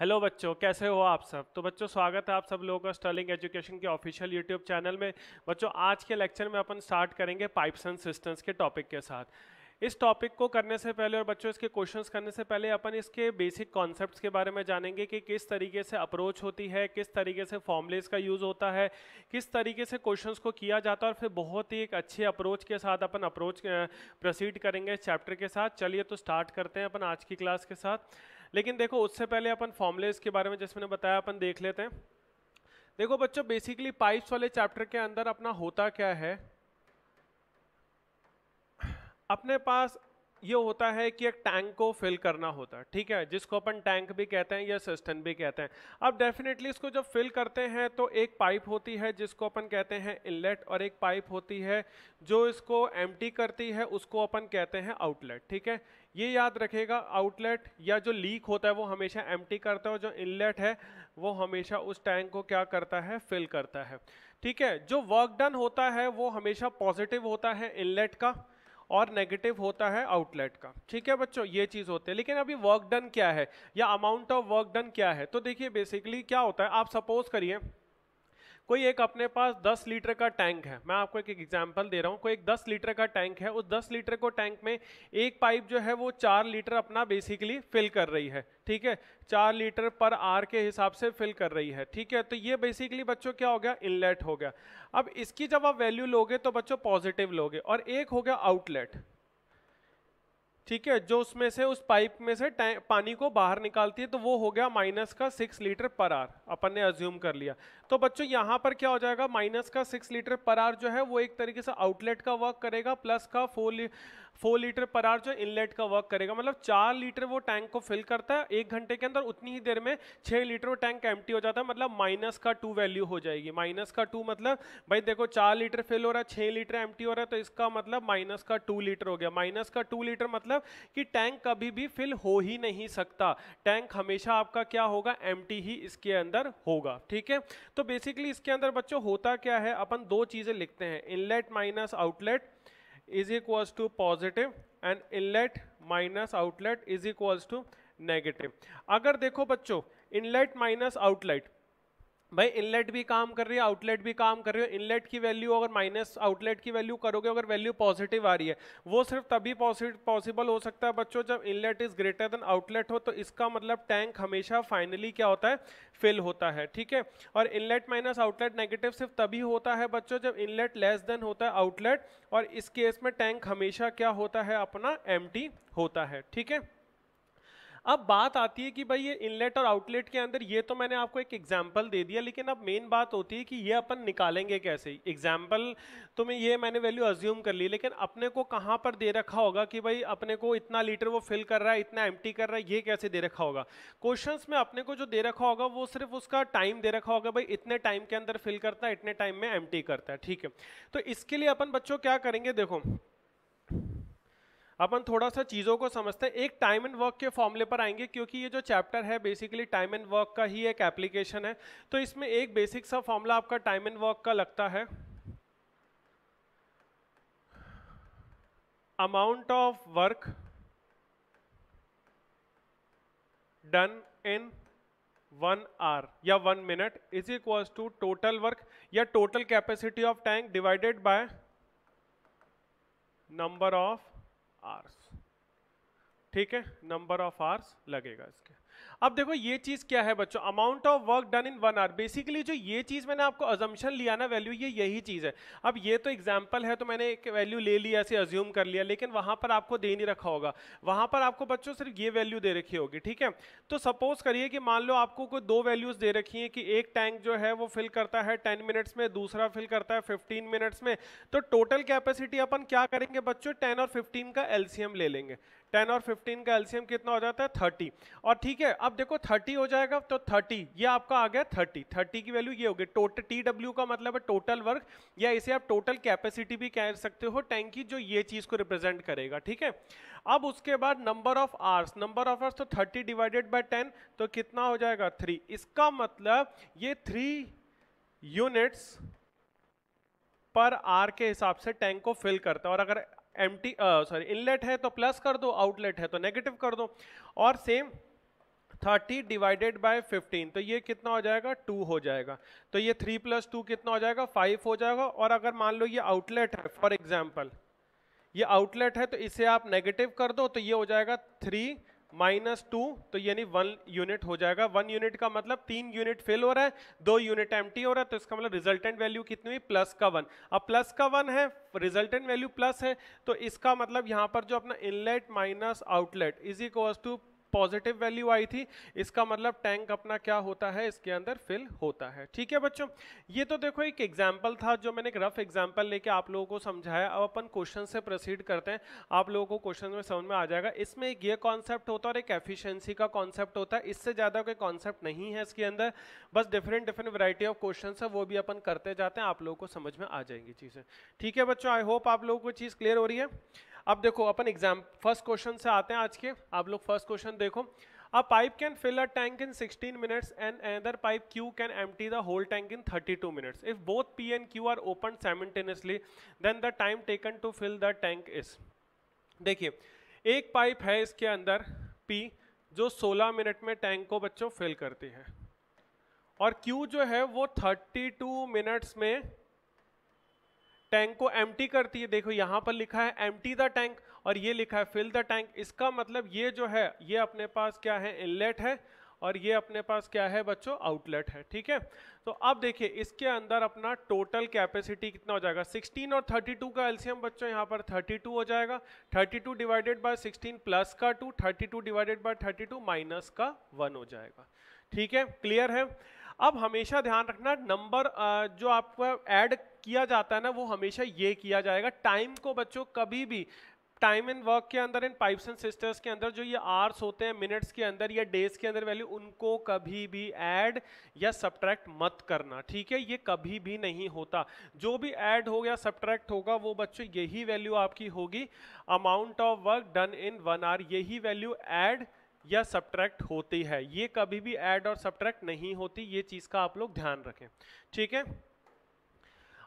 hello बच्चों कैसे हो आप सब तो बच्चों स्वागत है आप सब लोगों का स्टर्लिंग एजुकेशन के ऑफिशियल यूट्यूब चैनल में बच्चों आज के लेक्चर में अपन स्टार्ट करेंगे पाइप्स एंड सिस्टम्स के टॉपिक के साथ इस टॉपिक को करने से पहले और बच्चों इसके क्वेश्चंस करने से पहले अपन इसके बेसिक कॉन्सेप्ट्स के बारे में जानेंगे कि किस तरीके से अप्रोच होती है किस तरीके से फॉर्मलेस का यूज़ होता है किस तरीके से क्वेश्चंस को किया जाता है और फिर बहुत ही एक अच्छे अप्रोच के साथ अपन अप्रोच प्रोसीड करेंगे इस चैप्टर के साथ चलिए तो स्टार्ट करते हैं अपन आज की क्लास के साथ लेकिन देखो उससे पहले अपन फॉर्मुलेज के बारे में जैसे मैंने बताया अपन देख लेते हैं देखो बच्चों बेसिकली पाइप्स वाले चैप्टर के अंदर अपना होता क्या है अपने पास ये होता है कि एक टैंक को फिल करना होता है ठीक है जिसको अपन टैंक भी कहते हैं या सिस्टम भी कहते हैं अब डेफिनेटली इसको जब फिल करते हैं तो एक पाइप होती है जिसको अपन कहते हैं इनलेट और एक पाइप होती है जो इसको एम करती है उसको अपन कहते हैं आउटलेट ठीक है ये याद रखेगा आउटलेट या जो लीक होता है वो हमेशा एम करता है और जो इनलेट है वो हमेशा उस टैंक को क्या करता है फिल करता है ठीक है जो वर्क डन होता है वो हमेशा पॉजिटिव होता है इनलेट का और नेगेटिव होता है आउटलेट का ठीक है बच्चों ये चीज़ होती है लेकिन अभी वर्क डन क्या है या अमाउंट ऑफ वर्क डन क्या है तो देखिए बेसिकली क्या होता है आप सपोज करिए कोई एक अपने पास 10 लीटर का टैंक है मैं आपको एक एग्जाम्पल दे रहा हूँ कोई एक 10 लीटर का टैंक है उस 10 लीटर को टैंक में एक पाइप जो है वो चार लीटर अपना बेसिकली फिल कर रही है ठीक है चार लीटर पर आर के हिसाब से फिल कर रही है ठीक है तो ये बेसिकली बच्चों क्या हो गया इनलेट हो गया अब इसकी जब आप वैल्यू लोगे तो बच्चों पॉजिटिव लोगे और एक हो गया आउटलेट ठीक है जो उसमें से उस पाइप में से पानी को बाहर निकालती है तो वो हो गया माइनस का सिक्स लीटर पर आर अपन ने अज्यूम कर लिया तो बच्चों यहाँ पर क्या हो जाएगा माइनस का सिक्स लीटर पर आर जो है वो एक तरीके से आउटलेट का वर्क करेगा प्लस का four four litre per hour जो इनलेट का वर्क करेगा मतलब चार लीटर वो टैंक को फिल करता है एक घंटे के अंदर उतनी ही देर में छः लीटर वो टैंक एम्प्टी हो जाता है मतलब माइनस का टू वैल्यू हो जाएगी माइनस का टू मतलब भाई देखो चार लीटर फिल हो रहा है छः लीटर एम्प्टी हो रहा है तो इसका मतलब माइनस का टू लीटर हो गया माइनस का टू लीटर मतलब कि टैंक कभी भी फिल हो ही नहीं सकता टैंक हमेशा आपका क्या होगा एम्प्टी ही इसके अंदर होगा ठीक है तो बेसिकली इसके अंदर बच्चों होता क्या है अपन दो चीज़ें लिखते हैं inlet minus outlet is equals to positive and inlet minus outlet is equals to negative अगर देखो बच्चों इनलेट माइनस आउटलेट भाई इनलेट भी काम कर रही है आउटलेट भी काम कर रही है इनलेट की वैल्यू अगर माइनस आउटलेट की वैल्यू करोगे अगर वैल्यू पॉजिटिव आ रही है वो सिर्फ तभी पॉसिबल हो सकता है बच्चों जब inlet is greater than outlet हो तो इसका मतलब टैंक हमेशा फाइनली क्या होता है फिल होता है ठीक है और इनलेट माइनस आउटलेट नेगेटिव सिर्फ तभी होता है बच्चों जब इनलेट लेस देन होता है आउटलेट और इस केस में टैंक हमेशा क्या होता है अपना एम होता है ठीक है अब बात आती है कि भाई ये इनलेट और आउटलेट के अंदर ये तो मैंने आपको एक एग्जाम्पल दे दिया लेकिन अब मेन बात होती है कि ये अपन निकालेंगे कैसे एग्जाम्पल तो मैं ये मैंने वैल्यू अज्यूम कर ली लेकिन अपने को कहाँ पर दे रखा होगा कि भाई अपने को इतना लीटर वो फिल कर रहा है इतना एम कर रहा है ये कैसे दे रखा होगा क्वेश्चन में अपने को जो दे रखा होगा वो सिर्फ उसका टाइम दे रखा होगा भाई इतने टाइम के अंदर फिल करता है इतने टाइम में एम करता है ठीक है तो इसके लिए अपन बच्चों क्या करेंगे देखो अपन थोड़ा सा चीज़ों को समझते हैं एक टाइम एंड वर्क के फॉर्मूले पर आएंगे क्योंकि ये जो चैप्टर है बेसिकली टाइम एंड वर्क का ही एक एप्लीकेशन है तो इसमें एक बेसिक सा फॉर्मूला आपका टाइम एंड वर्क का लगता है amount of work done in one hour या one minute is equals to total work या total capacity of tank divided by number of hours ठीक है नंबर ऑफ आर्स लगेगा इसके अब देखो ये चीज़ क्या है बच्चों amount of work done in one hour basically जो ये चीज़ मैंने आपको अजम्पन लिया ना वैल्यू ये यही चीज़ है अब ये तो एग्जाम्पल है तो मैंने एक वैल्यू ले लिया ऐसे अज्यूम कर लिया लेकिन वहाँ पर आपको दे नहीं रखा होगा वहाँ पर आपको बच्चों सिर्फ ये वैल्यू दे रखी होगी ठीक है तो सपोज करिए कि मान लो आपको कोई दो वैल्यूज़ दे रखी है कि एक टैंक जो है वो फिल करता है टेन मिनट्स में दूसरा फिल करता है फिफ्टीन मिनट्स में तो टोटल कैपेसिटी अपन क्या करेंगे बच्चों टेन और फिफ्टीन का एल्सियम ले लेंगे टेन और फिफ्टीन का एल्सियम कितना हो जाता है थर्टी और ठीक है अब देखो थर्टी हो जाएगा तो थर्टी ये आपका आ गया थर्टी थर्टी की वैल्यू ये होगी टोटल टी डब्ल्यू का मतलब है टोटल वर्क या इसे आप टोटल कैपेसिटी भी कह सकते हो टैंक की जो ये चीज़ को रिप्रेजेंट करेगा ठीक है अब उसके बाद number of hours number of hours तो थर्टी डिवाइडेड बाई टेन तो कितना हो जाएगा थ्री इसका मतलब ये थ्री यूनिट्स पर आर के हिसाब से टैंक को फिल करता है और अगर एम टी सॉरी इनलेट है तो प्लस कर दो आउटलेट है तो नेगेटिव कर दो और सेम 30 डिवाइडेड बाय 15 तो ये कितना हो जाएगा टू हो जाएगा तो ये थ्री प्लस टू कितना हो जाएगा फाइव हो जाएगा और अगर मान लो ये आउटलेट है फॉर एग्जाम्पल ये आउटलेट है तो इसे आप नेगेटिव कर दो तो ये हो जाएगा थ्री माइनस टू तो यानी वन यूनिट हो जाएगा वन यूनिट का मतलब तीन यूनिट फेल हो रहा है दो यूनिट एम हो रहा है तो इसका मतलब रिजल्टेंट वैल्यू कितनी हुई प्लस का वन अब प्लस का वन है रिजल्टेंट वैल्यू प्लस है तो इसका मतलब यहाँ पर जो अपना inlet minus outlet is equals to positive value आई थी इसका मतलब टैंक अपना क्या होता है इसके अंदर फिल होता है ठीक है बच्चों ये तो देखो एक एग्जाम्पल था जो मैंने एक रफ एग्जाम्पल लेके आप लोगों को समझाया अब अपन क्वेश्चन से प्रोसीड करते हैं आप लोगों को क्वेश्चन में समझ में आ जाएगा इसमें एक ये कॉन्सेप्ट होता है और एक एफिशियंसी का कॉन्सेप्ट होता है इससे ज़्यादा कोई कॉन्सेप्ट नहीं है इसके अंदर बस different different variety of question है वो भी अपन करते जाते हैं आप लोगों को समझ में आ जाएंगी चीज़ें ठीक है बच्चों आई होप आप लोगों को चीज़ क्लियर हो रही है अब देखो अपन एग्जाम फर्स्ट क्वेश्चन से आते हैं आज के आप लोग फर्स्ट क्वेश्चन देखो a pipe can fill a tank in 16 minutes and another pipe Q can empty the whole tank in 32 minutes if both P and Q are open simultaneously then the time taken to fill the tank is देखिए एक pipe है इसके अंदर P जो 16 minute में tank को बच्चों fill करती है और क्यू जो है वो 32 मिनट्स में टैंक को एम्प्टी करती है देखो यहाँ पर लिखा है एम्प्टी द टैंक और ये लिखा है फिल द टैंक इसका मतलब ये जो है ये अपने पास क्या है इनलेट है और ये अपने पास क्या है बच्चों आउटलेट है ठीक है तो अब देखिए इसके अंदर अपना टोटल कैपेसिटी कितना हो जाएगा 16 और 32 का एलसीएम बच्चों यहाँ पर 32 हो जाएगा 32 डिवाइडेड बाय 16 प्लस का 2 32 डिवाइडेड बाय 32 माइनस का 1 हो जाएगा ठीक है क्लियर है अब हमेशा ध्यान रखना नंबर जो आपका एड किया जाता है ना वो हमेशा ये किया जाएगा टाइम को बच्चों कभी भी टाइम एंड वर्क के अंदर इन पाइप्स एंड सिस्टर्स के अंदर जो ये आर्स होते हैं मिनट्स के अंदर या डेज के अंदर वैल्यू उनको कभी भी ऐड या सब्ट्रैक्ट मत करना ठीक है ये कभी भी नहीं होता जो भी ऐड हो गया सब्ट्रैक्ट होगा वो बच्चों यही वैल्यू आपकी होगी amount of work done in one hour यही वैल्यू एड या सब्ट्रैक्ट होती है ये कभी भी ऐड और सब्ट्रैक्ट नहीं होती ये चीज़ का आप लोग ध्यान रखें ठीक है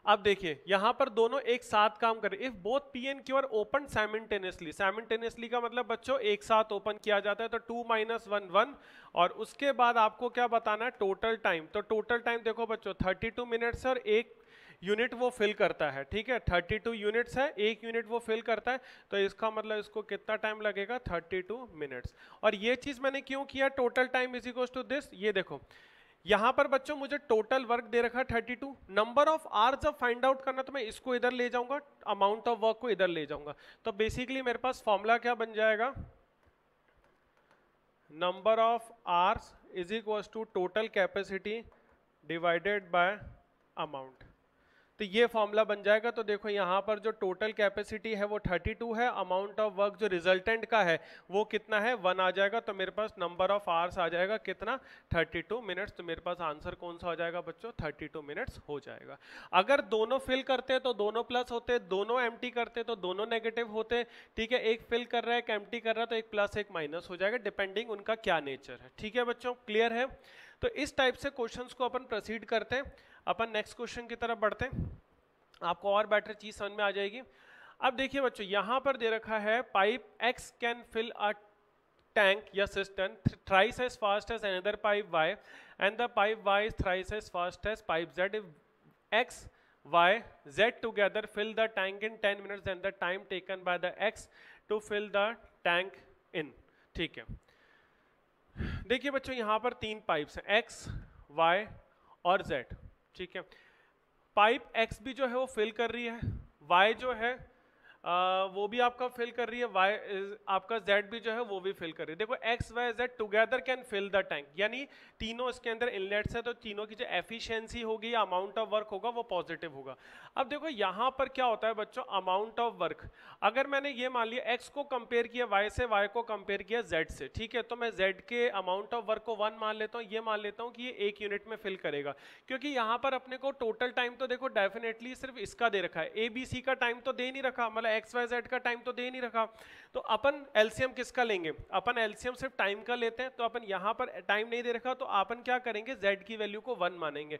अब देखिए यहां पर दोनों एक साथ काम करें if both P and Q are open simultaneously simultaneously का मतलब बच्चों एक साथ ओपन किया जाता है तो टू माइनस वन वन और उसके बाद आपको क्या बताना है टोटल टाइम तो टोटल टाइम देखो बच्चों थर्टी टू मिनट्स और एक यूनिट वो फिल करता है ठीक है थर्टी टू यूनिट्स है एक यूनिट वो फिल करता है तो इसका मतलब इसको कितना टाइम लगेगा थर्टी टू मिनट्स और ये चीज़ मैंने क्यों किया total time is equal to this ये देखो यहां पर बच्चों मुझे टोटल वर्क दे रखा है thirty two number of hours जब फाइंड आउट करना तो मैं इसको इधर ले जाऊंगा अमाउंट ऑफ वर्क को इधर ले जाऊंगा तो बेसिकली मेरे पास फॉर्मूला क्या बन जाएगा number of hours is equals to total capacity divided by amount तो ये फॉर्मूला बन जाएगा तो देखो यहाँ पर जो टोटल कैपेसिटी है वो 32 है अमाउंट ऑफ वर्क जो रिजल्टेंट का है वो कितना है वन आ जाएगा तो मेरे पास नंबर ऑफ आवर्स आ जाएगा कितना 32 मिनट्स तो मेरे पास आंसर कौन सा हो जाएगा बच्चों 32 मिनट्स हो जाएगा अगर दोनों फिल करते हैं तो दोनों प्लस होते दोनों एम करते तो दोनों नेगेटिव होते ठीक है एक फिल कर रहा है एक एम कर रहा है तो एक प्लस एक माइनस हो जाएगा डिपेंडिंग उनका क्या नेचर है ठीक है बच्चों क्लियर है तो इस टाइप से क्वेश्चंस को अपन प्रोसीड करते हैं अपन नेक्स्ट क्वेश्चन की तरफ बढ़ते आपको और बेटर चीज समझ में आ जाएगी अब देखिए बच्चों यहां पर दे रखा है pipe X can fill a tank या system thrice as fast as another pipe Y and the pipe Y is thrice as fast as pipe Z X Y Z together fill the tank in ten minute and the time taken by the X to fill the tank in ठीक है देखिए बच्चों यहाँ पर तीन pipes हैं x Y और Z ठीक है पाइप एक्स भी जो है वो फिल कर रही है वाई जो है आ, वो भी आपका फिल कर रही है वाई आपका जेड भी जो है वो भी फिल कर रही है देखो X Y Z together can fill the tank यानी तीनों इसके अंदर इनलेट्स है तो तीनों की जो एफिशिएंसी होगी या अमाउंट ऑफ वर्क होगा वो पॉजिटिव होगा अब देखो यहाँ पर क्या होता है बच्चों अमाउंट ऑफ वर्क अगर मैंने ये मान लिया एक्स को कंपेयर किया वाई से वाई को कंपेयर किया जेड से ठीक है तो मैं जेड के अमाउंट ऑफ वर्क को वन मान लेता हूँ ये मान लेता हूँ कि ये एक यूनिट में फिल करेगा क्योंकि यहाँ पर अपने को टोटल टाइम तो देखो डेफिनेटली सिर्फ इसका दे रखा है ए बी सी का टाइम तो दे नहीं रखा मतलब एक्स वाई जेड का टाइम तो दे नहीं रखा तो अपन एल्सियम किसका लेंगे अपन एल्सियम सिर्फ टाइम का लेते हैं तो अपन यहाँ पर टाइम नहीं दे रखा तो अपन क्या करेंगे जेड की वैल्यू को वन मानेंगे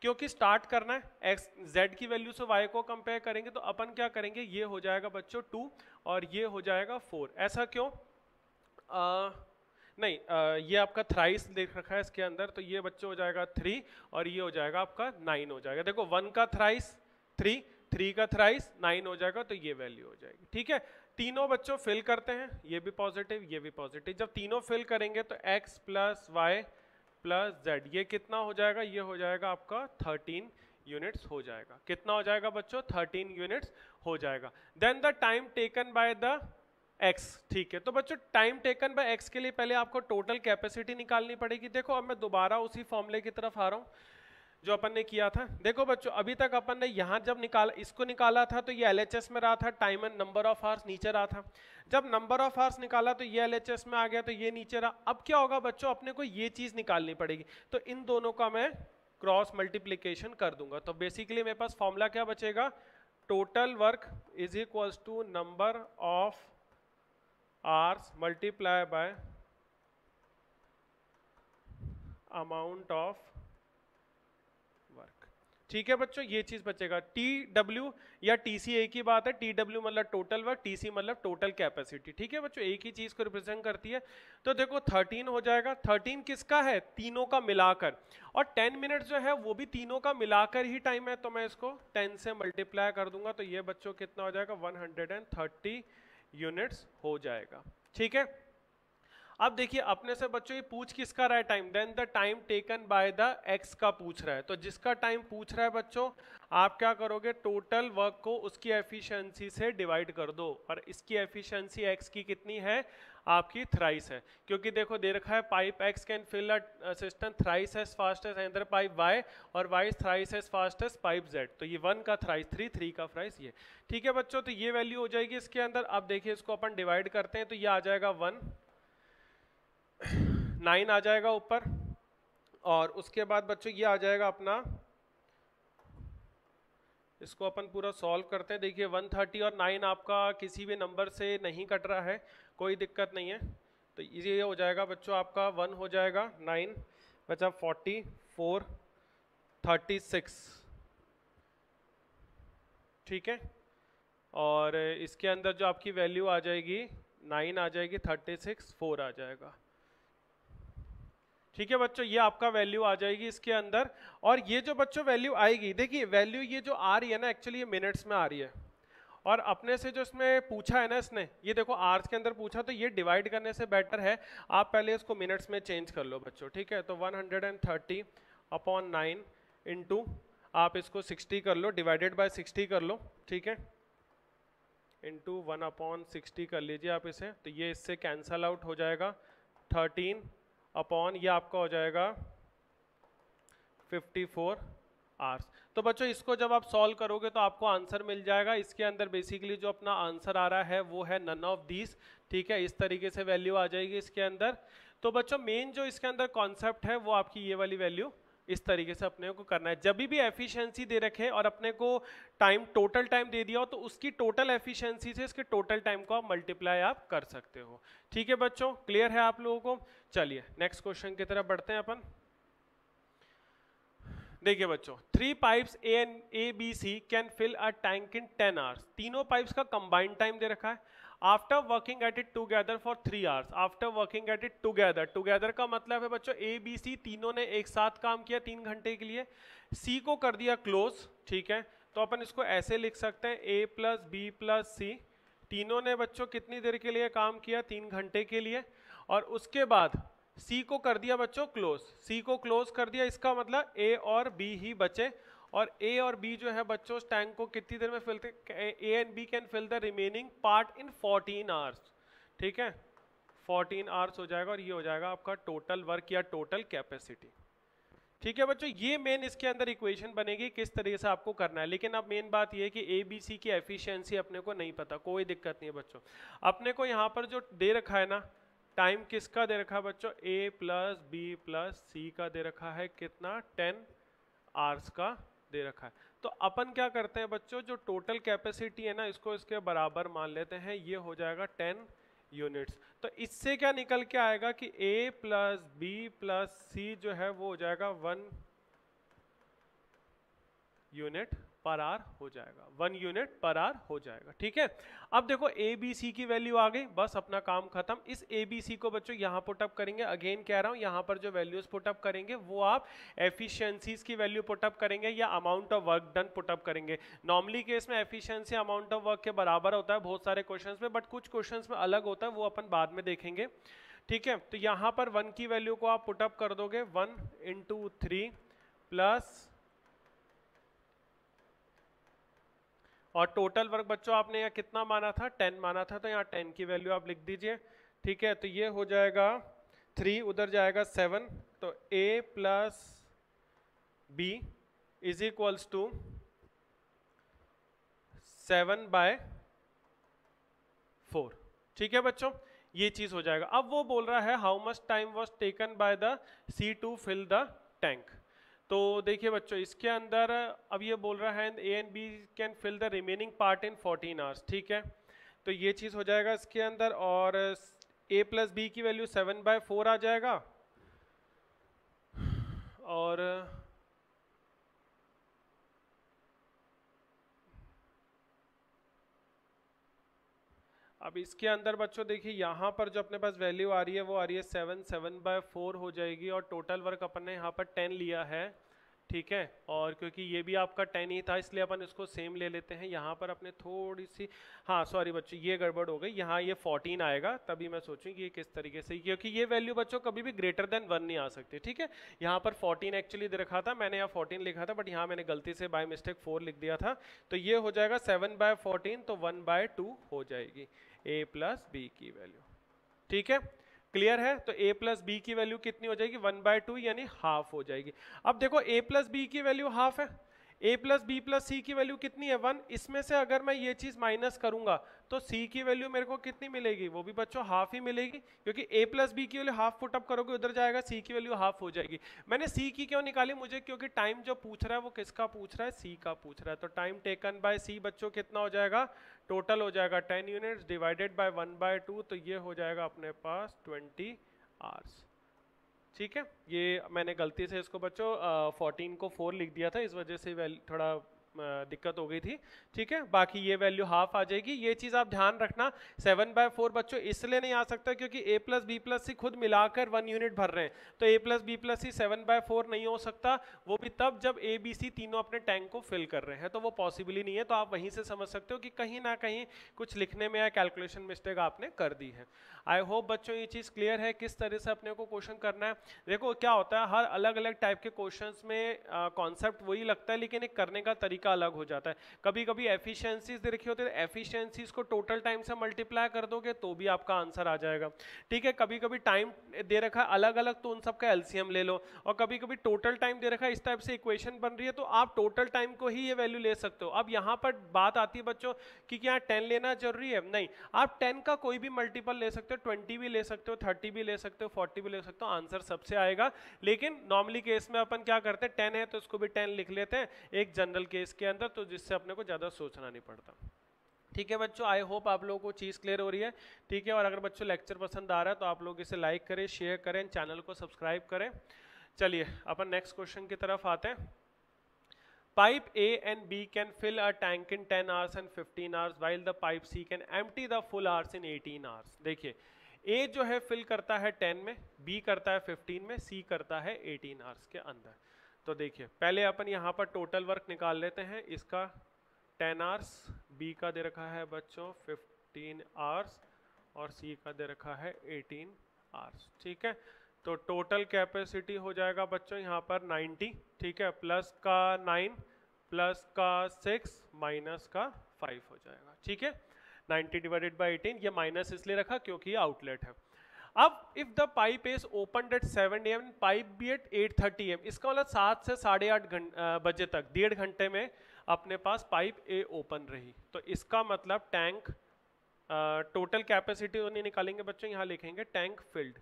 क्योंकि स्टार्ट करना है एक्स जेड की वैल्यू से वाई को कंपेयर करेंगे तो अपन क्या करेंगे ये हो जाएगा बच्चों टू और ये हो जाएगा फोर ऐसा क्यों आ, नहीं आ, ये आपका थ्राइस देख रखा है इसके अंदर तो ये बच्चों हो जाएगा थ्री और ये हो जाएगा आपका नाइन हो जाएगा देखो वन का थ्राइस थ्री थ्री का थ्राइस नाइन हो जाएगा तो ये वैल्यू हो जाएगी ठीक है तीनों बच्चों फिल करते हैं ये भी पॉजिटिव ये भी पॉजिटिव जब तीनों फिल करेंगे तो X plus Y plus Z ये कितना हो जाएगा ये हो जाएगा आपका थर्टीन यूनिट्स हो जाएगा कितना हो जाएगा बच्चों थर्टीन यूनिट्स हो जाएगा then the time taken by the X ठीक है तो बच्चों टाइम टेकन बाय एक्स के लिए पहले आपको टोटल कैपेसिटी निकालनी पड़ेगी देखो अब मैं दोबारा उसी फॉर्मूले की तरफ आ रहा हूँ जो अपन ने किया था देखो बच्चों अभी तक अपन ने यहाँ जब निकाल इसको निकाला था तो ये एल में रहा था time and number of hours नीचे रहा था जब नंबर ऑफ आर्स निकाला तो ये एल में आ गया तो ये नीचे रहा अब क्या होगा बच्चों अपने को ये चीज़ निकालनी पड़ेगी तो इन दोनों का मैं क्रॉस मल्टीप्लीकेशन कर दूंगा तो बेसिकली मेरे पास फॉर्मूला क्या बचेगा total work is equals to number of hours multiply by amount of ठीक है बच्चों ये चीज बचेगा टी डब्ल्यू या टी सी एक ही बात है टी डब्ल्यू मतलब टोटल वर्क टी सी मतलब टोटल कैपेसिटी ठीक है बच्चों एक ही चीज को रिप्रेजेंट करती है तो देखो थर्टीन हो जाएगा थर्टीन किसका है तीनों का मिलाकर और टेन मिनट जो है वो भी तीनों का मिलाकर ही टाइम है तो मैं इसको टेन से मल्टीप्लाई कर दूंगा तो ये बच्चों कितना हो जाएगा वन यूनिट्स हो जाएगा ठीक है अब देखिए अपने से बच्चों ये पूछ किसका रहा है time then the time taken by the X का पूछ रहा है तो जिसका टाइम पूछ रहा है बच्चों आप क्या करोगे टोटल वर्क को उसकी एफिशिएंसी से डिवाइड कर दो और इसकी एफिशिएंसी एक्स की कितनी है आपकी थ्राइस है क्योंकि देखो दे रखा है pipe X can fill a system thrice as fast as another pipe Y और Y thrice as fast as pipe Z तो ये वन का थ्राइस थ्री थ्री का फ्राइस ये ठीक है बच्चों तो ये वैल्यू हो जाएगी इसके अंदर अब देखिए इसको अपन डिवाइड करते हैं तो ये आ जाएगा वन नाइन आ जाएगा ऊपर और उसके बाद बच्चों ये आ जाएगा अपना इसको अपन पूरा सॉल्व करते हैं देखिए वन थर्टी और नाइन आपका किसी भी नंबर से नहीं कट रहा है कोई दिक्कत नहीं है तो ये हो जाएगा बच्चों आपका वन हो जाएगा नाइन बच्चा फोर्टी फोर थर्टी सिक्स ठीक है और इसके अंदर जो आपकी वैल्यू आ जाएगी नाइन आ जाएगी थर्टी सिक्स फोर आ जाएगा ठीक है बच्चों ये आपका वैल्यू आ जाएगी इसके अंदर और ये जो बच्चों वैल्यू आएगी देखिए वैल्यू ये जो आ रही है ना एक्चुअली ये मिनट्स में आ रही है और अपने से जो इसमें पूछा है ना इसने ये देखो आर्स के अंदर पूछा तो ये डिवाइड करने से बेटर है आप पहले इसको मिनट्स में चेंज कर लो बच्चों ठीक है तो 130 अपॉन नाइन इंटू आप इसको 60 कर लो डिवाइडेड बाय 60 कर लो ठीक है इंटू वन अपॉन सिक्सटी कर लीजिए आप इसे तो ये इससे कैंसल आउट हो जाएगा थर्टीन अपॉन ये आपका हो जाएगा 54 आर्स तो बच्चों इसको जब आप सॉल्व करोगे तो आपको आंसर मिल जाएगा इसके अंदर बेसिकली जो अपना आंसर आ रहा है वो है नन ऑफ दीस ठीक है इस तरीके से वैल्यू आ जाएगी इसके अंदर तो बच्चों मेन जो इसके अंदर कॉन्सेप्ट है वो आपकी ये वाली वैल्यू इस तरीके से अपने को करना है जब भी एफिशिएंसी दे रखे और अपने को टाइम टोटल टाइम दे दिया हो तो उसकी टोटल एफिशिएंसी से इसके टोटल टाइम को आप मल्टीप्लाई आप कर सकते हो ठीक है बच्चों क्लियर है आप लोगों को चलिए नेक्स्ट क्वेश्चन की तरफ बढ़ते हैं अपन देखिए बच्चों three pipes A and A B C can fill a tank in ten hours तीनों पाइप्स का कंबाइंड टाइम दे रखा है after working at it together for three hours after working at it together together का मतलब है बच्चों ए B सी तीनों ने एक साथ काम किया तीन घंटे के लिए सी को कर दिया क्लोज ठीक है तो अपन इसको ऐसे लिख सकते हैं A plus B plus C तीनों ने बच्चों कितनी देर के लिए काम किया तीन घंटे के लिए और उसके बाद सी को कर दिया बच्चों क्लोज सी को क्लोज कर दिया इसका मतलब ए और बी ही बचे और ए और बी जो है बच्चों उस टैंक को कितनी देर में फिलते A and B can fill the remaining part in 14 hours ठीक है 14 आवर्स हो जाएगा और ये हो जाएगा आपका टोटल वर्क या टोटल कैपेसिटी ठीक है बच्चों ये मेन इसके अंदर इक्वेशन बनेगी किस तरीके से आपको करना है लेकिन अब मेन बात ये है कि ए बी सी की एफिशिएंसी अपने को नहीं पता कोई दिक्कत नहीं है बच्चों अपने को यहाँ पर जो दे रखा है ना टाइम किसका दे रखा है बच्चों A plus B plus C का दे रखा है कितना टेन आर्स का दे रखा है तो अपन क्या करते हैं बच्चों जो टोटल कैपेसिटी है ना इसको इसके बराबर मान लेते हैं ये हो जाएगा टेन यूनिट्स तो इससे क्या निकल के आएगा कि A plus B plus C जो है वो हो जाएगा वन यूनिट पर आर हो जाएगा वन यूनिट पर आर हो जाएगा ठीक है अब देखो ए बी सी की वैल्यू आ गई बस अपना काम खत्म इस ए बी सी को बच्चों यहाँ पुटअप करेंगे अगेन कह रहा हूँ यहाँ पर जो वैल्यूज पुटअप करेंगे वो आप एफिशियंसीज की वैल्यू पुटअप करेंगे या amount of work done put up करेंगे नॉर्मली केस में एफिशियंसी अमाउंट ऑफ वर्क के बराबर होता है बहुत सारे क्वेश्चन में बट कुछ क्वेश्चन में अलग होता है वो अपन बाद में देखेंगे ठीक है तो यहाँ पर वन की वैल्यू को आप पुटअप कर दोगे वन इंटू थ्री प्लस और टोटल वर्क बच्चों आपने यहाँ कितना माना था टेन माना था तो यहाँ टेन की वैल्यू आप लिख दीजिए ठीक है तो ये हो जाएगा थ्री उधर जाएगा सेवन तो A plus B is equals to seven by four ठीक है बच्चों ये चीज हो जाएगा अब वो बोल रहा है how much time was taken by the C to fill the tank तो देखिए बच्चों इसके अंदर अब ये बोल रहा है A and B can fill the remaining part in 14 hours ठीक है तो ये चीज़ हो जाएगा इसके अंदर और ए प्लस बी की वैल्यू 7 बाय फोर आ जाएगा और अब इसके अंदर बच्चों देखिए यहाँ पर जो अपने पास वैल्यू आ रही है वो आ रही है सेवन सेवन बाय फोर हो जाएगी और टोटल वर्क अपन ने यहाँ पर टेन लिया है ठीक है और क्योंकि ये भी आपका टेन ही था इसलिए अपन इसको सेम ले लेते हैं यहाँ पर अपने थोड़ी सी हाँ सॉरी बच्चों ये गड़बड़ हो गई यहाँ ये फोर्टीन आएगा तभी मैं सोचूँ कि ये किस तरीके से क्योंकि ये वैल्यू बच्चों कभी भी ग्रेटर देन वन नहीं आ सकती ठीक है यहाँ पर फोर्टीन एक्चुअली दे रखा था मैंने यहाँ फोर्टीन लिखा था बट यहाँ मैंने गलती से बाय मिस्टेक फोर लिख दिया था तो ये हो जाएगा सेवन बाय तो वन बाय टू हो जाएगी ए प्लस बी की वैल्यू ठीक है क्लियर है तो ए प्लस बी की वैल्यू कितनी हो जाएगी वन बाय टू यानी हाफ हो जाएगी अब देखो ए प्लस बी की वैल्यू हाफ है A plus B plus C की वैल्यू कितनी है वन इसमें से अगर मैं ये चीज़ माइनस करूंगा तो सी की वैल्यू मेरे को कितनी मिलेगी वो भी बच्चों हाफ ही मिलेगी क्योंकि ए प्लस बी की वैल्यू हाफ फुटअप करोगे उधर जाएगा सी की वैल्यू हाफ हो जाएगी मैंने सी की क्यों निकाली मुझे क्योंकि टाइम जो पूछ रहा है वो किसका पूछ रहा है सी का पूछ रहा है तो टाइम टेकन बाय सी बच्चों कितना हो जाएगा टोटल हो जाएगा ten units divided by one by two तो ये हो जाएगा अपने पास ट्वेंटी आवर्स ठीक है ये मैंने गलती से इसको बच्चों फोर्टीन को फोर लिख दिया था इस वजह से थोड़ा दिक्कत हो गई थी ठीक है बाकी ये वैल्यू हाफ आ जाएगी ये चीज़ आप ध्यान रखना सेवन बाय फोर बच्चों इसलिए नहीं आ सकता क्योंकि A plus B plus C खुद मिलाकर वन यूनिट भर रहे हैं तो A plus B plus C seven by four नहीं हो सकता वो भी तब जब ए बी सी तीनों अपने टैंक को फिल कर रहे हैं तो वो पॉसिबल ही नहीं है तो आप वहीं से समझ सकते हो कि कहीं ना कहीं कुछ लिखने में या कैलकुलेशन मिस्टेक आपने कर दी है आई होप बच्चों ये चीज़ क्लियर है किस तरह से अपने को क्वेश्चन करना है देखो क्या होता है हर अलग अलग टाइप के क्वेश्चन में कॉन्सेप्ट वही लगता है लेकिन एक करने का तरीका का अलग हो जाता है कभी कभी एफिशिएंसीज दे रखी होती है एफिशिएंसीज तो को टोटल टाइम से मल्टीप्लाई कर दोगे तो भी आपका आंसर आ जाएगा ठीक है कभी कभी टाइम दे रखा है अलग अलग तो उन सबका एलसीएम ले लो और कभी कभी टोटल टाइम दे रखा है इस टाइप से इक्वेशन बन रही है तो आप टोटल टाइम को ही ये वैल्यू ले सकते हो अब यहाँ पर बात आती है बच्चों की क्या टेन लेना जरूरी है नहीं आप टेन का कोई भी मल्टीपल ले सकते हो ट्वेंटी भी ले सकते हो थर्टी भी ले सकते हो फोर्टी भी ले सकते हो आंसर सबसे आएगा लेकिन नॉर्मली केस में अपन क्या करते हैं टेन है तो उसको भी टेन लिख लेते हैं एक जनरल केस इसके अंदर तो जिससे अपने को ज़्यादा सोचना नहीं पड़ता ठीक है बच्चों आई होप आप लोगों को चीज़ क्लियर हो रही है ठीक है और अगर बच्चों लेक्चर पसंद आ रहा है तो आप लोग इसे लाइक करें शेयर करें चैनल को सब्सक्राइब करें चलिए अपन नेक्स्ट क्वेश्चन की तरफ आते हैं pipe A and B can fill a tank in 10 hours and 15 hours while the pipe C can empty the full hours in 18 hours देखिए ए जो है फिल करता है 10 में बी करता है 15 में सी करता है 18 आवर्स के अंदर तो देखिए पहले अपन यहाँ पर टोटल वर्क निकाल लेते हैं इसका टेन आवर्स बी का दे रखा है बच्चों फिफ्टीन आवर्स और सी का दे रखा है एटीन आवर्स ठीक है तो टोटल कैपेसिटी हो जाएगा बच्चों यहाँ पर नाइन्टी ठीक है प्लस का नाइन प्लस का सिक्स माइनस का फाइव हो जाएगा ठीक है नाइन्टी डिवाइडेड बाई एटीन ये माइनस इसलिए रखा क्योंकि ये आउटलेट है अब if the pipe is open at 7 AM pipe भी एट 8:30 एम इसका मतलब सात से साढ़े आठ बजे तक डेढ़ घंटे में अपने पास पाइप ए ओपन रही तो इसका मतलब टैंक टोटल कैपेसिटी नहीं निकालेंगे बच्चों यहाँ लिखेंगे टैंक फिल्ड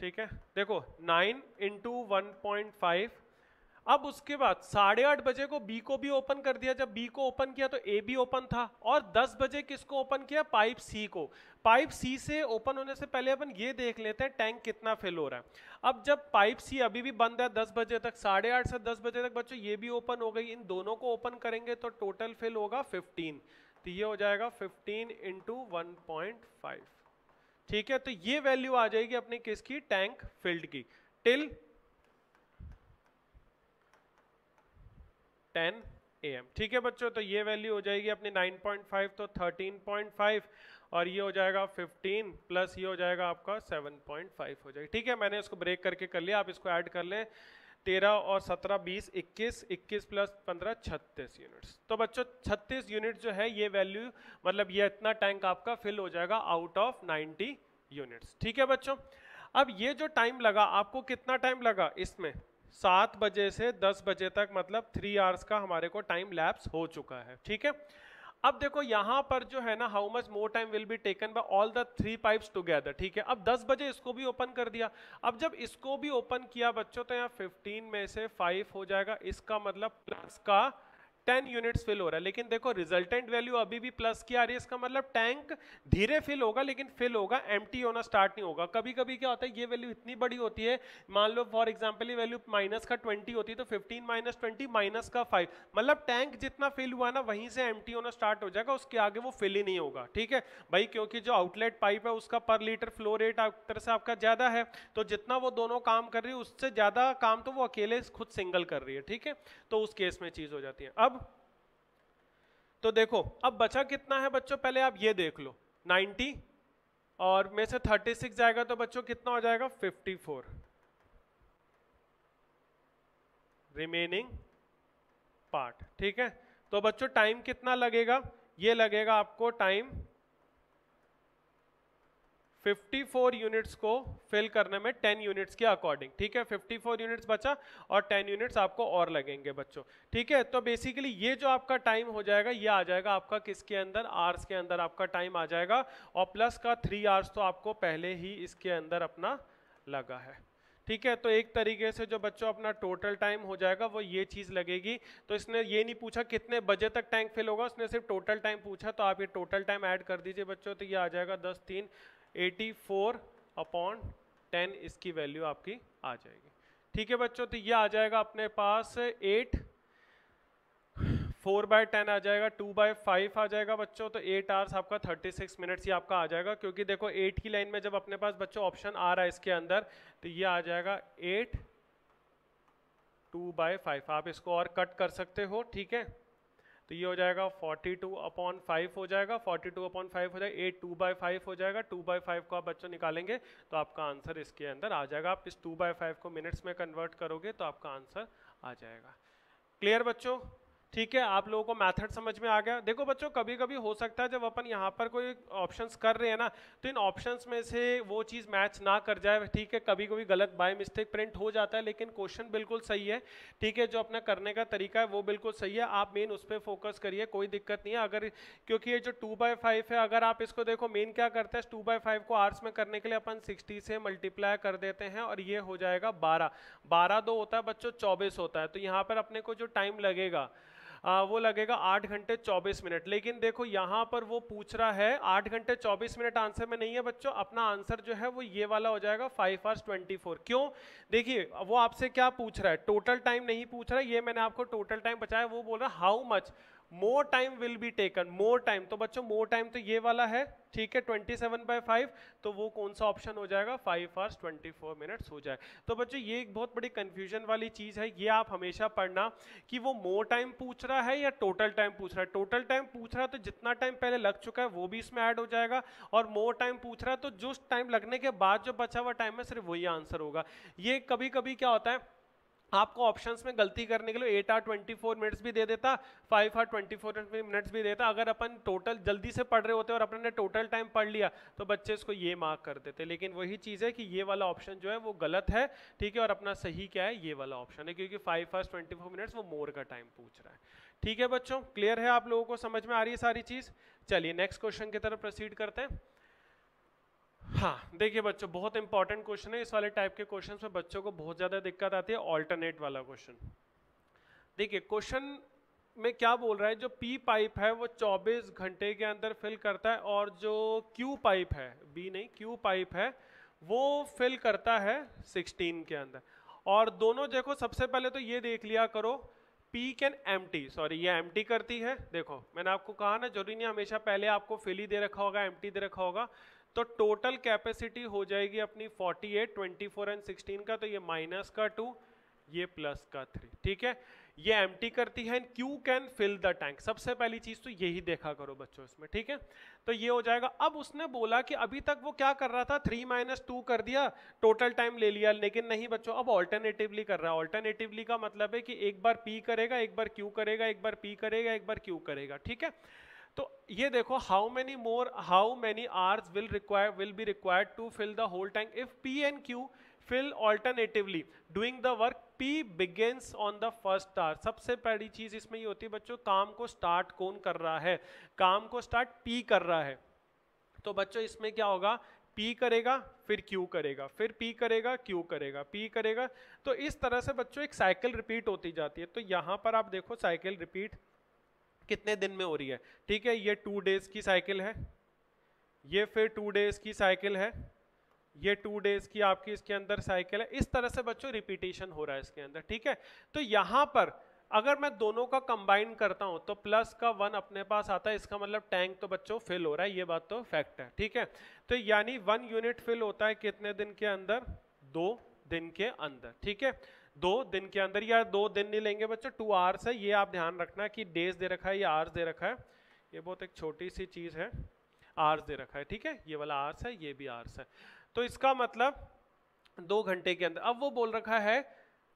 ठीक है देखो 9 इंटू वन पॉइंट फाइव अब उसके बाद साढ़े आठ बजे को बी को भी ओपन कर दिया जब बी को ओपन किया तो ए भी ओपन था और दस बजे किसको ओपन किया पाइप सी को पाइप सी से ओपन होने से पहले अपन ये देख लेते हैं टैंक कितना फिल हो रहा है अब जब पाइप सी अभी भी बंद है दस बजे तक साढ़े आठ से दस बजे तक बच्चों ये भी ओपन हो गई इन दोनों को ओपन करेंगे तो टोटल फिल होगा फिफ्टीन तो ये हो जाएगा fifteen into one point five ठीक है तो ये वैल्यू आ जाएगी अपनी किसकी टैंक फील्ड की टिल ए एम ठीक है बच्चों तो ये वैल्यू हो जाएगी अपनी 9.5 तो 13.5 और ये हो जाएगा 15 प्लस ये हो जाएगा आपका 7.5 हो जाएगा ठीक है मैंने इसको ब्रेक करके कर लिया आप इसको ऐड कर लें तेरह और सत्रह बीस इक्कीस इक्कीस प्लस पंद्रह छत्तीस यूनिट्स तो बच्चों छत्तीस यूनिट जो है ये वैल्यू मतलब ये इतना टैंक आपका फिल हो जाएगा आउट ऑफ नाइन्टी यूनिट्स ठीक है बच्चों अब ये जो टाइम लगा आपको कितना टाइम लगा इसमें सात बजे से दस बजे तक मतलब थ्री आवर्स का हमारे को टाइम लैप्स हो चुका है ठीक है अब देखो यहाँ पर जो है ना how much more time will be taken by all the three pipes together ठीक है अब 10 बजे इसको भी ओपन कर दिया अब जब इसको भी ओपन किया बच्चों तो यहाँ 15 में से 5 हो जाएगा इसका मतलब प्लस का टेन यूनिट्स फिल हो रहा है लेकिन देखो रिजल्टेंट वैल्यू अभी भी प्लस की आ रही है इसका मतलब टैंक धीरे फिल होगा लेकिन फिल होगा एम होना स्टार्ट नहीं होगा कभी कभी क्या होता है ये वैल्यू इतनी बड़ी होती है मान लो फॉर एग्जाम्पल ये वैल्यू माइनस का ट्वेंटी होती है तो फिफ्टीन माइनस ट्वेंटी माइनस का फाइव मतलब टैंक जितना फिल हुआ ना वहीं से एम होना स्टार्ट हो जाएगा उसके आगे वो फिल ही नहीं होगा ठीक है भाई क्योंकि जो आउटलेट पाइप है उसका पर लीटर फ्लो रेट तरह से आपका ज़्यादा है तो जितना वो दोनों काम कर रही है उससे ज़्यादा काम तो वो अकेले खुद सिंगल कर रही है ठीक है तो उस केस में चीज़ हो जाती है अब तो देखो अब बचा कितना है बच्चों पहले आप ये देख लो 90 और में से 36 जाएगा तो बच्चों कितना हो जाएगा 54 रिमेनिंग पार्ट ठीक है तो बच्चों टाइम कितना लगेगा ये लगेगा आपको टाइम 54 यूनिट्स को फिल करने में 10 यूनिट्स के अकॉर्डिंग ठीक है 54 यूनिट्स बचा और 10 यूनिट्स आपको और लगेंगे बच्चों ठीक है तो बेसिकली ये जो आपका टाइम हो जाएगा ये आ जाएगा आपका किसके अंदर आर्स के अंदर आपका टाइम आ जाएगा और प्लस का थ्री आर्स तो आपको पहले ही इसके अंदर अपना लगा है ठीक है तो एक तरीके से जो बच्चों अपना टोटल टाइम हो जाएगा वो ये चीज़ लगेगी तो इसने ये नहीं पूछा कितने बजे तक टैंक फिल होगा उसने सिर्फ टोटल टाइम पूछा तो आप ये टोटल टाइम ऐड कर दीजिए बच्चों तो ये आ जाएगा दस तीन एटी फोर अपॉन टेन इसकी वैल्यू आपकी आ जाएगी ठीक है बच्चों तो ये आ जाएगा अपने पास एट फोर बाय टेन आ जाएगा टू बाय फाइव आ जाएगा बच्चों तो एट आवर्स आपका थर्टी सिक्स मिनट्स ही आपका आ जाएगा क्योंकि देखो एट की लाइन में जब अपने पास बच्चों ऑप्शन आ रहा है इसके अंदर तो ये आ जाएगा एट टू बाय फाइव आप इसको और कट कर सकते हो ठीक है तो ये हो जाएगा 42 टू अपॉन फाइव हो जाएगा 42 टू अपॉन फाइव हो जाएगा एट टू बाई फाइव हो जाएगा टू बाई फाइव को आप बच्चों निकालेंगे तो आपका आंसर इसके अंदर आ जाएगा आप इस टू बाई फाइव को मिनट्स में कन्वर्ट करोगे तो आपका आंसर आ जाएगा क्लियर बच्चों ठीक है आप लोगों को मेथड समझ में आ गया देखो बच्चों कभी कभी हो सकता है जब अपन यहाँ पर कोई ऑप्शंस कर रहे हैं ना तो इन ऑप्शंस में से वो चीज़ मैच ना कर जाए ठीक है कभी कभी गलत बाय मिस्टेक प्रिंट हो जाता है लेकिन क्वेश्चन बिल्कुल सही है ठीक है जो अपना करने का तरीका है वो बिल्कुल सही है आप मेन उस पर फोकस करिए कोई दिक्कत नहीं है अगर क्योंकि ये जो टू बाय फाइव है अगर आप इसको देखो मेन क्या करते हैं टू बाय फाइव को आर्ट्स में करने के लिए अपन सिक्सटी से मल्टीप्लाई कर देते हैं और ये हो जाएगा बारह बारह दो होता है बच्चों चौबीस होता है तो यहाँ पर अपने को जो टाइम लगेगा आ, वो लगेगा आठ घंटे चौबीस मिनट लेकिन देखो यहाँ पर वो पूछ रहा है आठ घंटे चौबीस मिनट आंसर में नहीं है बच्चों अपना आंसर जो है वो ये वाला हो जाएगा फाइव आवर्स ट्वेंटी फोर क्यों देखिए वो आपसे क्या पूछ रहा है टोटल टाइम नहीं पूछ रहा है ये मैंने आपको टोटल टाइम बचाया वो बोल रहा how much more time will be taken more time तो बच्चों मोर टाइम तो ये वाला है ठीक है 27 सेवन बाई फाइव तो वो कौन सा ऑप्शन हो जाएगा फाइव आवर्स 24 मिनट्स हो जाए तो बच्चों ये एक बहुत बड़ी कन्फ्यूजन वाली चीज़ है ये आप हमेशा पढ़ना कि वो मोर टाइम पूछ रहा है या टोटल टाइम पूछ रहा है टोटल टाइम पूछ रहा है तो जितना टाइम पहले लग चुका है वो भी इसमें ऐड हो जाएगा और मोर टाइम पूछ रहा है तो जो टाइम लगने के बाद जो बचा हुआ टाइम है सिर्फ वही आंसर होगा ये कभी कभी क्या होता है आपको ऑप्शंस में गलती करने के लिए eight hour twenty four minutes भी दे देता five hour twenty four minutes भी देता अगर अपन टोटल जल्दी से पढ़ रहे होते और अपने ने टोटल टाइम पढ़ लिया तो बच्चे इसको ये मार्क कर देते लेकिन वही चीज़ है कि ये वाला ऑप्शन जो है वो गलत है ठीक है और अपना सही क्या है ये वाला ऑप्शन है क्योंकि five hours twenty four minutes वो मोर का टाइम पूछ रहा है ठीक है बच्चों क्लियर है आप लोगों को समझ में आ रही है सारी चीज़ चलिए नेक्स्ट क्वेश्चन की तरफ प्रोसीड करते हैं हाँ देखिए बच्चों बहुत इंपॉर्टेंट क्वेश्चन है इस वाले टाइप के क्वेश्चन में बच्चों को बहुत ज़्यादा दिक्कत आती है ऑल्टरनेट वाला क्वेश्चन देखिए क्वेश्चन में क्या बोल रहा है जो पी पाइप है वो 24 घंटे के अंदर फिल करता है और जो क्यू पाइप है बी नहीं क्यू पाइप है वो फिल करता है 16 के अंदर और दोनों देखो सबसे पहले तो ये देख लिया करो पी कैन एम सॉरी ये एम करती है देखो मैंने आपको कहा ना जरूरी नहीं हमेशा पहले आपको फिल ही दे रखा होगा एम दे रखा होगा तो टोटल कैपेसिटी हो जाएगी अपनी 48, 24 एंड 16 का तो ये माइनस का टू ये प्लस का थ्री ठीक है ये एम करती है and Q can fill the tank सबसे पहली चीज तो यही देखा करो बच्चों इसमें ठीक है तो ये हो जाएगा अब उसने बोला कि अभी तक वो क्या कर रहा था थ्री माइनस टू कर दिया टोटल टाइम ले लिया लेकिन नहीं बच्चों अब ऑल्टरनेटिवली कर रहा है ऑल्टरनेटिवली का मतलब है कि एक बार पी करेगा एक बार क्यू करेगा एक बार पी करेगा एक बार क्यू करेगा ठीक है तो ये देखो how many more how many hours will require will be required to fill the whole time if P and Q fill alternatively doing the work P begins on the first hour सबसे पहली चीज इसमें ये होती है बच्चों काम को स्टार्ट कौन कर रहा है काम को स्टार्ट पी कर रहा है तो बच्चों इसमें क्या होगा पी करेगा फिर क्यू करेगा फिर पी करेगा क्यू करेगा पी करेगा तो इस तरह से बच्चों एक साइकिल रिपीट होती जाती है तो यहाँ पर आप देखो साइकिल रिपीट कितने दिन में हो रही है ठीक है ये टू डेज की साइकिल है ये फिर टू डेज की साइकिल है ये टू डेज की आपकी इसके अंदर साइकिल है इस तरह से बच्चों रिपीटेशन हो रहा है इसके अंदर ठीक है तो यहाँ पर अगर मैं दोनों का कंबाइन करता हूं तो प्लस का वन अपने पास आता है इसका मतलब टैंक तो बच्चों फिल हो रहा है ये बात तो फैक्ट है ठीक है तो यानी वन यूनिट फिल होता है कितने दिन के अंदर दो दिन के अंदर ठीक है दो दिन के अंदर या दो दिन नहीं लेंगे बच्चों टू आवर्स है ये आप ध्यान रखना कि डेज दे रखा है या आवर्स दे रखा है ये बहुत एक छोटी सी चीज़ है आवर्स दे रखा है ठीक है ये वाला आवर्स है ये भी आवर्स है तो इसका मतलब दो घंटे के अंदर अब वो बोल रखा है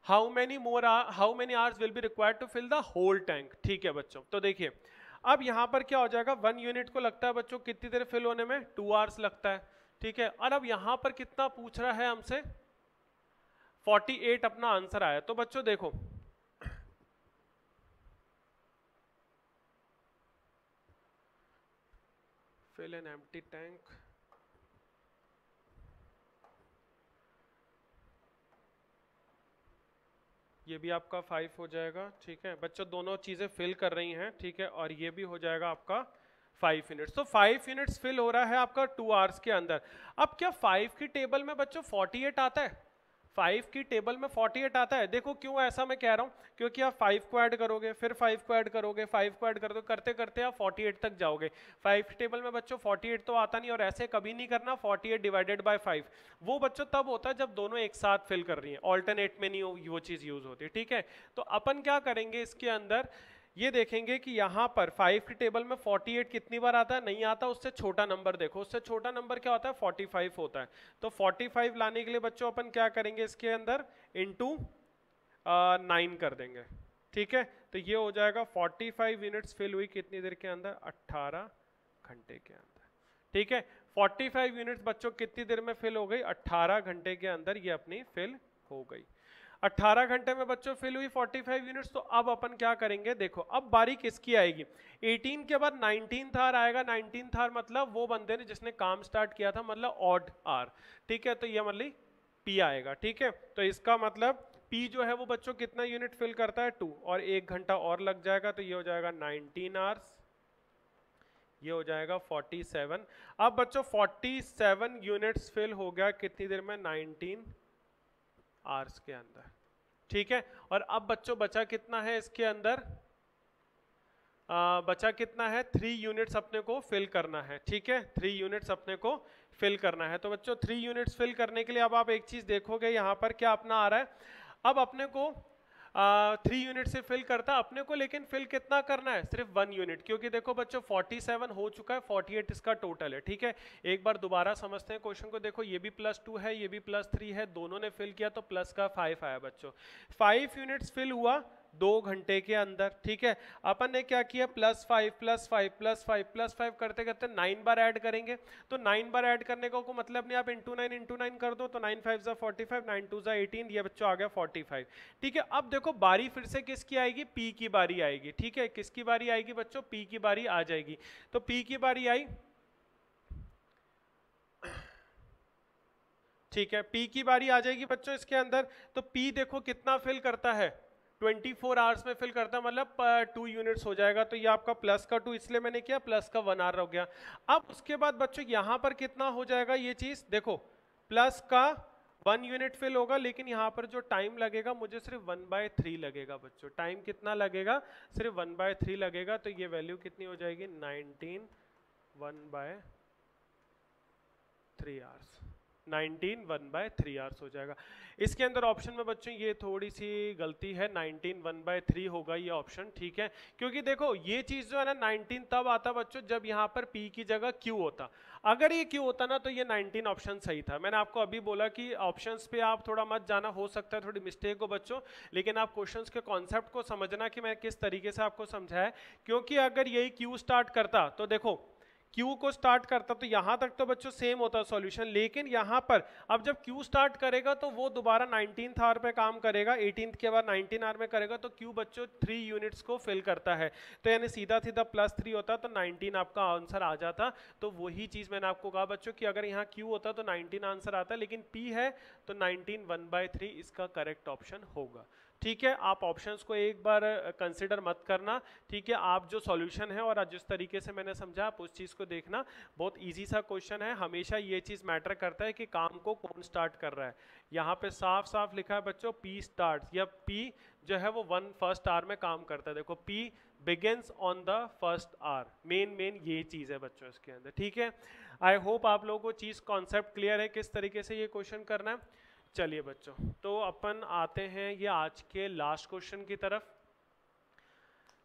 how many more how many hours will be required to fill the whole tank ठीक है बच्चों तो देखिए अब यहाँ पर क्या हो जाएगा वन यूनिट को लगता है बच्चों कितनी देर फिल होने में टू आवर्स लगता है ठीक है और अब यहाँ पर कितना पूछ रहा है हमसे 48 अपना आंसर आया तो बच्चों देखो फिल एन एम्प्टी टैंक ये भी आपका फाइव हो जाएगा ठीक है बच्चों दोनों चीज़ें फिल कर रही हैं ठीक है और ये भी हो जाएगा आपका फाइव मिनट्स तो फाइव मिनट्स फिल हो रहा है आपका टू आवर्स के अंदर अब क्या फाइव की टेबल में बच्चों फोर्टी एट आता है फाइव की टेबल में फोर्टी एट आता है देखो क्यों ऐसा मैं कह रहा हूँ क्योंकि आप फाइव को ऐड करोगे फिर फाइव को ऐड करोगे फाइव को ऐड कर दो करते करते आप फोर्टी एट तक जाओगे फाइव की टेबल में बच्चों फोर्टी एट तो आता नहीं और ऐसे कभी नहीं करना forty eight divided by five वो बच्चों तब होता है जब दोनों एक साथ फिल कर रही हैं ऑल्टरनेट में नहीं वो चीज़ यूज़ होती है ठीक है तो अपन क्या करेंगे इसके अंदर ये देखेंगे कि यहाँ पर फाइव की टेबल में 48 कितनी बार आता है नहीं आता उससे छोटा नंबर देखो उससे छोटा नंबर क्या होता है 45 होता है तो 45 लाने के लिए बच्चों अपन क्या करेंगे इसके अंदर टू नाइन कर देंगे ठीक है तो ये हो जाएगा 45 यूनिट्स फिल हुई कितनी देर के अंदर 18 घंटे के अंदर ठीक है 45 यूनिट्स बच्चों कितनी देर में फिल हो गई अट्ठारह घंटे के अंदर ये अपनी फिल हो गई 18 घंटे में बच्चों फिल हुई 45 यूनिट्स तो अब अपन क्या करेंगे देखो अब बारी किसकी आएगी 18 के बाद 19 थार आएगा 19 थार मतलब वो बंदे ने जिसने काम स्टार्ट किया था मतलब ऑड आर ठीक है तो ये मतलब पी आएगा ठीक है तो इसका मतलब पी जो है वो बच्चों कितना यूनिट फिल करता है टू और एक घंटा और लग जाएगा तो ये हो जाएगा नाइनटीन आवर्स ये हो जाएगा 47 अब बच्चों 47 यूनिट्स फिल हो गया कितनी देर में आर्स के अंदर ठीक है और अब बच्चों बचा कितना है इसके अंदर आ, बचा कितना है थ्री यूनिट्स अपने को फिल करना है ठीक है थ्री यूनिट्स अपने को फिल करना है तो बच्चों थ्री यूनिट्स फिल करने के लिए अब आप एक चीज़ देखोगे यहाँ पर क्या अपना आ रहा है अब अपने को थ्री यूनिट से फिल करता अपने को लेकिन फिल कितना करना है सिर्फ वन यूनिट क्योंकि देखो बच्चों 47 हो चुका है 48 इसका टोटल है ठीक है एक बार दोबारा समझते हैं क्वेश्चन को देखो ये भी प्लस टू है ये भी प्लस थ्री है दोनों ने फिल किया तो प्लस का फाइव आया बच्चों फाइव यूनिट्स फिल हुआ दो घंटे के अंदर ठीक है अपन ने क्या किया plus five plus five plus five plus five करते करते नाइन बार ऐड करेंगे तो नाइन बार ऐड करने का को मतलब नहीं आप इंटू नाइन इंटू नाइन कर दो तो नाइन फाइव जो फोर्टी फाइव नाइन टू जो एटीन ये बच्चों आ गया फोर्टी फाइव ठीक है अब देखो बारी फिर से किसकी आएगी पी की बारी आएगी ठीक है किसकी बारी आएगी बच्चों पी की बारी आ जाएगी तो पी की बारी आई ठीक है पी की बारी आ जाएगी बच्चों इसके अंदर तो पी देखो कितना फिल करता है ट्वेंटी फोर आवर्स में फिल करता मतलब टू यूनिट्स हो जाएगा तो ये आपका प्लस का टू इसलिए मैंने किया प्लस का वन आर हो गया अब उसके बाद बच्चों यहाँ पर कितना हो जाएगा ये चीज़ देखो प्लस का वन यूनिट फिल होगा लेकिन यहाँ पर जो टाइम लगेगा मुझे सिर्फ वन बाय थ्री लगेगा बच्चों टाइम कितना लगेगा सिर्फ वन बाय थ्री लगेगा तो ये वैल्यू कितनी हो जाएगी nineteen one by three hours 19 one by three hours हो जाएगा इसके अंदर ऑप्शन में बच्चों ये थोड़ी सी गलती है 19 वन बाय थ्री होगा ये ऑप्शन ठीक है क्योंकि देखो ये चीज़ जो है ना 19 तब आता बच्चों जब यहाँ पर P की जगह Q होता अगर ये Q होता ना तो ये 19 ऑप्शन सही था मैंने आपको अभी बोला कि ऑप्शन पे आप थोड़ा मत जाना हो सकता है थोड़ी मिस्टेक हो बच्चों लेकिन आप क्वेश्चन के कॉन्सेप्ट को समझना कि मैं किस तरीके से आपको समझाया क्योंकि अगर यही क्यू स्टार्ट करता तो देखो क्यू को स्टार्ट करता तो यहां तक तो बच्चों सेम होता है सॉल्यूशन लेकिन यहाँ पर अब जब क्यू स्टार्ट करेगा तो वो दोबारा नाइनटीन आर पे काम करेगा एटीन के बाद नाइनटीन आर में करेगा तो क्यू बच्चों थ्री यूनिट्स को फिल करता है तो यानी सीधा सीधा प्लस थ्री होता तो नाइनटीन आपका आंसर आ जाता तो वही चीज़ मैंने आपको कहा बच्चों की अगर यहाँ क्यू होता तो नाइनटीन आंसर आता लेकिन पी है तो नाइनटीन वन बाय इसका करेक्ट ऑप्शन होगा ठीक है आप ऑप्शंस को एक बार कंसिडर मत करना ठीक है आप जो सॉल्यूशन है और जिस तरीके से मैंने समझा आप उस चीज़ को देखना बहुत ईजी सा क्वेश्चन है हमेशा ये चीज़ मैटर करता है कि काम को कौन स्टार्ट कर रहा है यहाँ पे साफ साफ लिखा है बच्चों पी स्टार्ट या पी जो है वो वन फर्स्ट आर में काम करता है देखो P begins on the first hour main main ये चीज़ है बच्चों इसके अंदर ठीक है आई होप आप लोगों को चीज़ कॉन्सेप्ट क्लियर है किस तरीके से ये क्वेश्चन करना है चलिए बच्चों तो अपन आते हैं ये आज के लास्ट क्वेश्चन की तरफ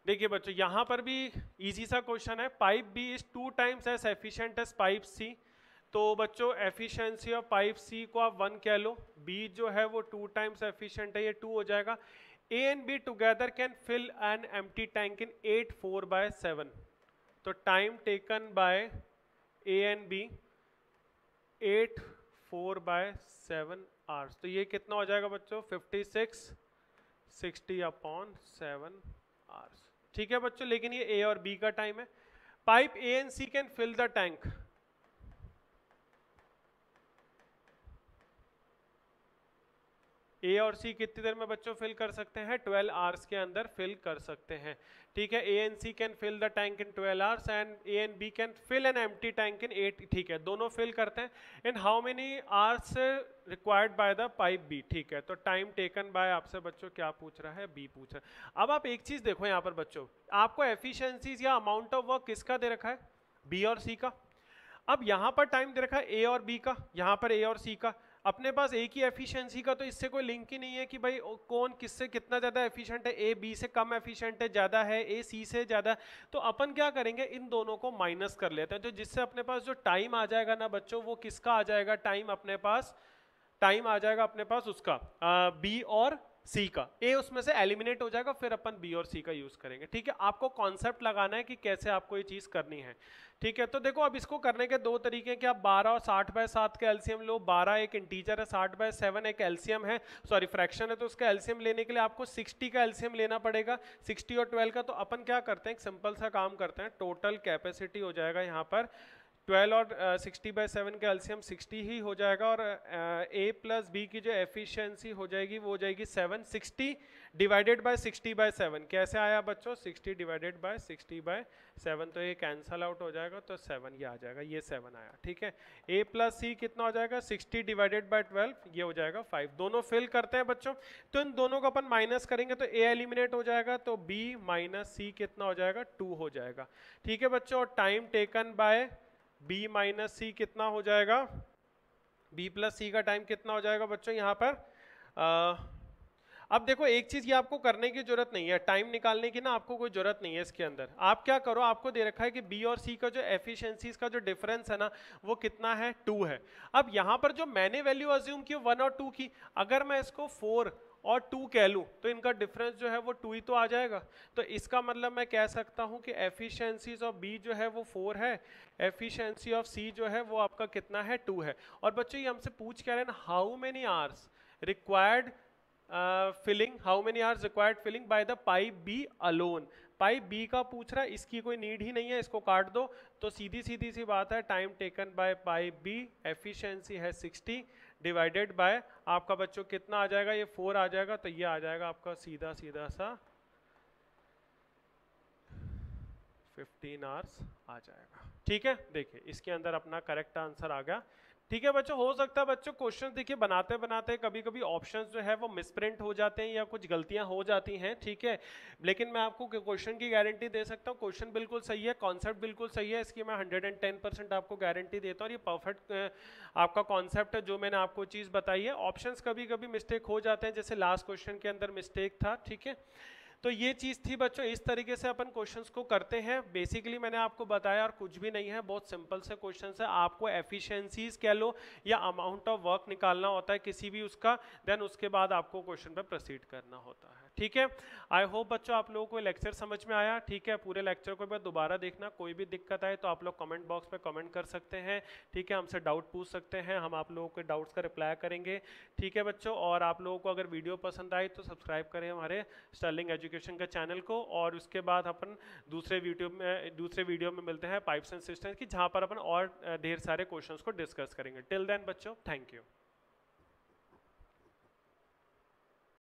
देखिए बच्चों यहाँ पर भी इजी सा क्वेश्चन है pipe B is two times as efficient as pipe C तो बच्चों एफिशिएंसी ऑफ पाइप सी को आप वन कह लो बी जो है वो टू टाइम्स एफिशिएंट है ये टू हो जाएगा A and B together can fill an एम tank in eight four by seven तो time taken by A and B eight four by seven hours तो ये कितना हो जाएगा बच्चों 56 सिक्सटी अपॉन सेवन आर्स ठीक है बच्चों लेकिन ये ए और बी का टाइम है pipe A and C can fill the tank A और सी कितनी देर में बच्चों फिल कर सकते हैं 12 आवर्स के अंदर फिल कर सकते हैं ठीक है A and C can fill the tank in 12 hours and A and B can fill an empty tank in eight ठीक है दोनों फिल करते हैं in how many hours required by the pipe B ठीक है तो टाइम टेकन बाय आपसे बच्चों क्या पूछ रहा है बी पूछ रहा है अब आप एक चीज़ देखो यहाँ पर बच्चों आपको एफिशेंसीज या अमाउंट ऑफ वर्क किसका दे रखा है बी और सी का अब यहाँ पर टाइम दे रखा है ए और बी का यहाँ पर ए और सी का अपने पास एक ही एफिशिएंसी का तो इससे कोई लिंक ही नहीं है कि भाई कौन किससे कितना ज़्यादा एफिशिएंट है ए बी से कम एफिशिएंट है ज़्यादा है ए सी से ज़्यादा तो अपन क्या करेंगे इन दोनों को माइनस कर लेते हैं तो जिससे अपने पास जो टाइम आ जाएगा ना बच्चों वो किसका आ जाएगा टाइम अपने पास टाइम आ जाएगा अपने पास उसका बी और सी का ए उसमें से एलिमिनेट हो जाएगा फिर अपन बी और सी का यूज़ करेंगे ठीक है आपको कॉन्सेप्ट लगाना है कि कैसे आपको ये चीज़ करनी है ठीक है तो देखो अब इसको करने के दो तरीके हैं कि आप 12 और 60 बाय 7 का एल्सियम लो 12 एक इंटीजर है 60 बाय 7 एक एल्सियम है सॉरी फ्रैक्शन है तो उसका एल्सियम लेने के लिए आपको 60 का एल्सियम लेना पड़ेगा 60 और 12 का तो अपन क्या करते हैं एक सिंपल सा काम करते हैं टोटल कैपेसिटी हो जाएगा यहाँ पर 12 और सिक्सटी बाई सेवन का एल्सियम 60 ही हो जाएगा और ए प्लस बी की जो एफिशिएंसी हो जाएगी वो हो जाएगी seven sixty divided by 60 by 7 कैसे आया बच्चों 60 डिवाइडेड बाय 60 बाय 7 तो ये कैंसल आउट हो जाएगा तो 7 ये आ जाएगा ये 7 आया ठीक है ए प्लस सी कितना हो जाएगा 60 डिवाइडेड बाय 12 ये हो जाएगा 5 दोनों फिल करते हैं बच्चों तो इन दोनों को अपन माइनस करेंगे तो ए एलिमिनेट हो जाएगा तो बी माइनस सी कितना हो जाएगा टू हो जाएगा ठीक है बच्चों और time taken by B minus C कितना हो जाएगा बी प्लस सी का टाइम कितना हो जाएगा बच्चों यहाँ पर आ, अब देखो एक चीज़ ये आपको करने की जरूरत नहीं है टाइम निकालने की ना आपको कोई जरूरत नहीं है इसके अंदर आप क्या करो आपको दे रखा है कि बी और सी का जो एफिशिएंसीज का जो डिफरेंस है ना वो कितना है टू है अब यहाँ पर जो मैंने वैल्यू अज्यूम की वन और टू की अगर मैं इसको फोर और टू कह लूँ तो इनका डिफरेंस जो है वो टू ही तो आ जाएगा तो इसका मतलब मैं कह सकता हूँ कि एफिशिएंसीज ऑफ बी जो है वो फोर है एफिशिएंसी ऑफ सी जो है वो आपका कितना है टू है और बच्चों ये हमसे पूछ कह रहे हैं how many hours required filling how many hours required filling by the pipe B alone pipe B का पूछ रहा है इसकी कोई नीड ही नहीं है इसको काट दो तो सीधी सीधी सी बात है time taken by pipe B efficiency है सिक्सटी डिवाइडेड बाय आपका बच्चों कितना आ जाएगा ये फोर आ जाएगा तो ये आ जाएगा आपका सीधा सीधा सा फिफ्टीन आवर्स आ जाएगा ठीक है देखिए इसके अंदर अपना करेक्ट आंसर आ गया ठीक है बच्चों हो सकता है बच्चों क्वेश्चन देखिए बनाते बनाते कभी कभी ऑप्शन जो है वो मिसप्रिंट हो जाते हैं या कुछ गलतियां हो जाती हैं ठीक है लेकिन मैं आपको क्वेश्चन की गारंटी दे सकता हूँ क्वेश्चन बिल्कुल सही है कॉन्सेप्ट बिल्कुल सही है इसकी मैं हंड्रेड एंड टेन परसेंट आपको गारंटी देता हूँ और ये परफेक्ट आपका कॉन्सेप्ट है जो मैंने आपको चीज़ बताई है ऑप्शन कभी कभी मिस्टेक हो जाते हैं जैसे लास्ट क्वेश्चन के अंदर मिस्टेक था ठीक है तो ये चीज़ थी बच्चों इस तरीके से अपन क्वेश्चंस को करते हैं बेसिकली मैंने आपको बताया और कुछ भी नहीं है बहुत सिंपल से क्वेश्चन है आपको एफिशिएंसीज कह लो या अमाउंट ऑफ वर्क निकालना होता है किसी भी उसका देन उसके बाद आपको क्वेश्चन पर प्रोसीड करना होता है ठीक है आई होप बच्चों आप लोगों को लेक्चर समझ में आया ठीक है पूरे लेक्चर को मैं दोबारा देखना कोई भी दिक्कत आए तो आप लोग कमेंट बॉक्स में कमेंट कर सकते हैं ठीक है हमसे डाउट पूछ सकते हैं हम आप लोगों के डाउट्स का रिप्लाई करेंगे ठीक है बच्चों और आप लोगों को अगर वीडियो पसंद आए तो सब्सक्राइब करें हमारे स्टर्लिंग एजुकेशन के चैनल को और उसके बाद अपन दूसरे वीडियो में दूसरे वीडियो में मिलते हैं पाइप्स एंड सिस्टम की जहाँ पर अपन और ढेर सारे क्वेश्चन को डिस्कस करेंगे टिल देन बच्चों थैंक यू